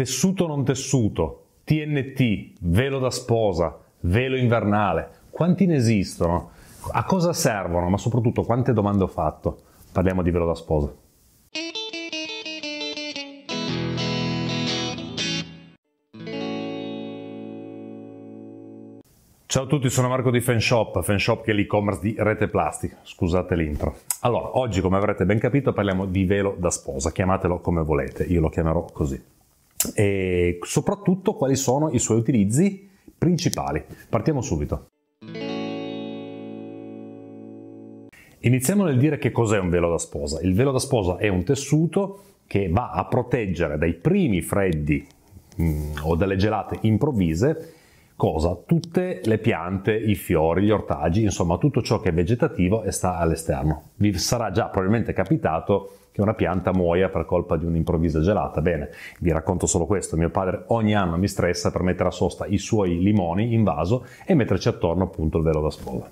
tessuto non tessuto, TNT, velo da sposa, velo invernale, quanti ne esistono? A cosa servono? Ma soprattutto quante domande ho fatto? Parliamo di velo da sposa. Ciao a tutti, sono Marco di Fanshop, Fanshop che è l'e-commerce di Rete Plastica, scusate l'intro. Allora, oggi come avrete ben capito parliamo di velo da sposa, chiamatelo come volete, io lo chiamerò così e soprattutto quali sono i suoi utilizzi principali. Partiamo subito. Iniziamo nel dire che cos'è un velo da sposa. Il velo da sposa è un tessuto che va a proteggere dai primi freddi mh, mm, o dalle gelate improvvise cosa? Tutte le piante, i fiori, gli ortaggi, insomma tutto ciò che è vegetativo e sta all'esterno. Vi sarà già probabilmente capitato che una pianta muoia per colpa di un'improvvisa gelata. Bene, vi racconto solo questo. Mio padre ogni anno mi stressa per mettere a sosta i suoi limoni in vaso e metterci attorno appunto il velo da spolla.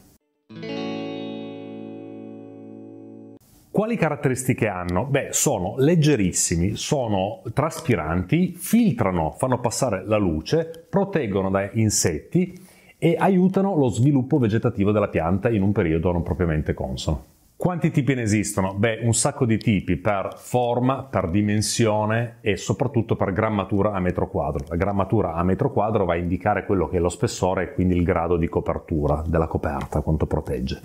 Quali caratteristiche hanno? Beh, sono leggerissimi, sono traspiranti, filtrano, fanno passare la luce, proteggono da insetti e aiutano lo sviluppo vegetativo della pianta in un periodo non propriamente consono. Quanti tipi ne esistono? Beh, un sacco di tipi per forma, per dimensione e soprattutto per grammatura a metro quadro. La grammatura a metro quadro va a indicare quello che è lo spessore e quindi il grado di copertura della coperta, quanto protegge.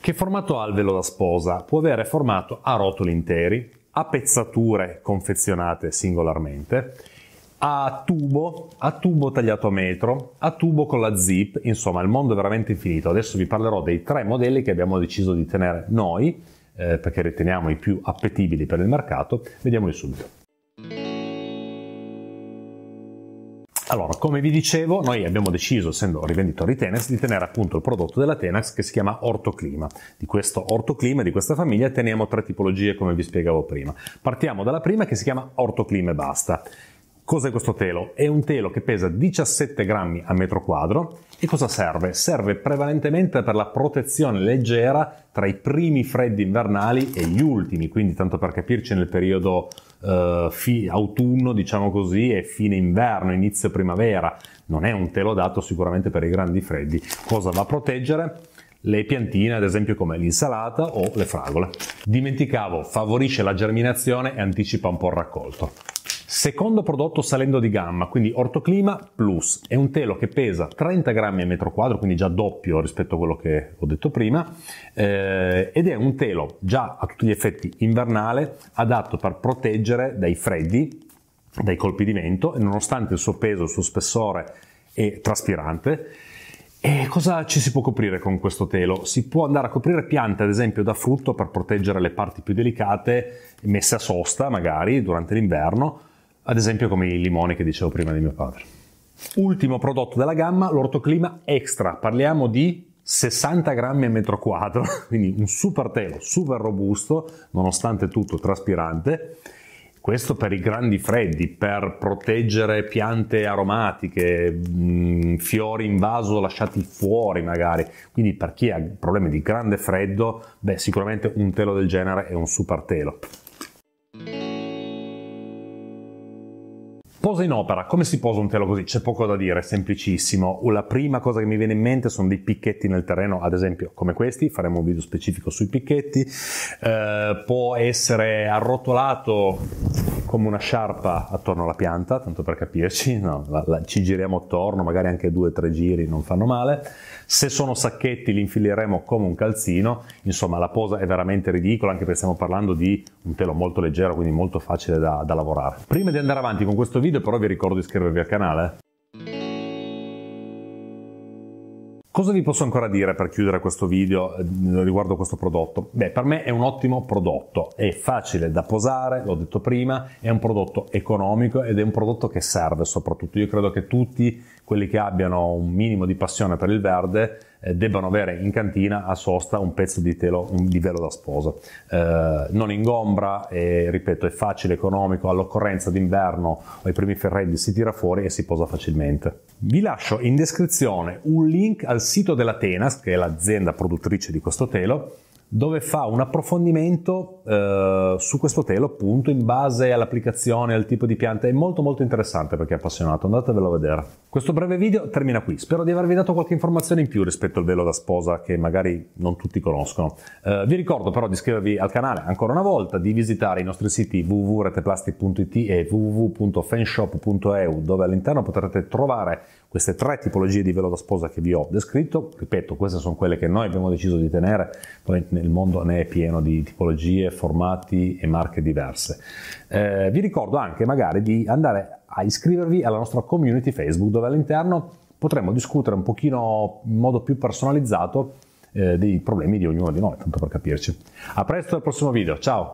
Che formato ha il velo da sposa? Può avere formato a rotoli interi, a pezzature confezionate singolarmente a tubo, a tubo tagliato a metro, a tubo con la zip, insomma il mondo è veramente infinito. Adesso vi parlerò dei tre modelli che abbiamo deciso di tenere noi, eh, perché riteniamo i più appetibili per il mercato, vediamoli subito. Allora, come vi dicevo, noi abbiamo deciso, essendo rivenditori Tenex, di tenere appunto il prodotto della Tenex che si chiama Ortoclima. Di questo Ortoclima, di questa famiglia, teniamo tre tipologie come vi spiegavo prima. Partiamo dalla prima che si chiama Ortoclima e basta. Cos'è questo telo? È un telo che pesa 17 grammi a metro quadro e cosa serve? Serve prevalentemente per la protezione leggera tra i primi freddi invernali e gli ultimi, quindi tanto per capirci nel periodo eh, fi- autunno, diciamo così, e fine inverno, inizio primavera. Non è un telo adatto sicuramente per i grandi freddi. Cosa va a proteggere? le piantine, ad esempio come l'insalata o le fragole. Dimenticavo, favorisce la germinazione e anticipa un po' il raccolto. Secondo prodotto salendo di gamma, quindi Ortoclima Plus, è un telo che pesa 30 grammi al metro quadro, quindi già doppio rispetto a quello che ho detto prima, eh, ed è un telo già a tutti gli effetti invernale, adatto per proteggere dai freddi, dai colpi di vento, e nonostante il suo peso, il suo spessore è traspirante. E cosa ci si può coprire con questo telo? Si può andare a coprire piante, ad esempio, da frutto per proteggere le parti più delicate, messe a sosta magari durante l'inverno, ad esempio come i limoni che dicevo prima di mio padre. Ultimo prodotto della gamma, l'ortoclima extra, parliamo di 60 grammi al metro quadro, quindi un super telo, super robusto, nonostante tutto traspirante. Questo per i grandi freddi, per proteggere piante aromatiche, mm, fiori in vaso lasciati fuori magari. Quindi per chi ha problemi di grande freddo, beh, sicuramente un telo del genere è un super telo. Posa in opera, come si posa un telo così? C'è poco da dire, è semplicissimo. La prima cosa che mi viene in mente sono dei picchetti nel terreno, ad esempio come questi, faremo un video specifico sui picchetti. Eh, può essere arrotolato come una sciarpa attorno alla pianta, tanto per capirci, no, la, la, ci giriamo attorno, magari anche due o tre giri non fanno male. Se sono sacchetti li infileremo come un calzino, insomma la posa è veramente ridicola anche perché stiamo parlando di un telo molto leggero, quindi molto facile da, da lavorare. Prima di andare avanti con questo video però vi ricordo di iscrivervi al canale. Cosa vi posso ancora dire per chiudere questo video eh, riguardo questo prodotto? Beh, per me è un ottimo prodotto, è facile da posare, l'ho detto prima, è un prodotto economico ed è un prodotto che serve soprattutto. Io credo che tutti quelli che abbiano un minimo di passione per il verde eh, debbano avere in cantina a sosta un pezzo di, telo, un, di velo da sposa. Eh, non ingombra e ripeto è facile, economico, all'occorrenza d'inverno o ai primi freddi si tira fuori e si posa facilmente. Vi lascio in descrizione un link al sito della Tenas, che è l'azienda produttrice di questo telo, dove fa un approfondimento eh, su questo telo appunto in base all'applicazione, al tipo di pianta, è molto molto interessante perché è appassionato, andatevelo a vedere. Questo breve video termina qui, spero di avervi dato qualche informazione in più rispetto al velo da sposa che magari non tutti conoscono. Eh, vi ricordo però di iscrivervi al canale ancora una volta, di visitare i nostri siti www.reteplastic.it e www.fanshop.eu dove all'interno potrete trovare queste tre tipologie di velo da sposa che vi ho descritto, ripeto, queste sono quelle che noi abbiamo deciso di tenere, poi nel mondo ne è pieno di tipologie, formati e marche diverse. Eh, vi ricordo anche magari di andare a iscrivervi alla nostra community Facebook dove all'interno potremo discutere un pochino in modo più personalizzato eh, dei problemi di ognuno di noi, tanto per capirci. A presto al prossimo video, ciao!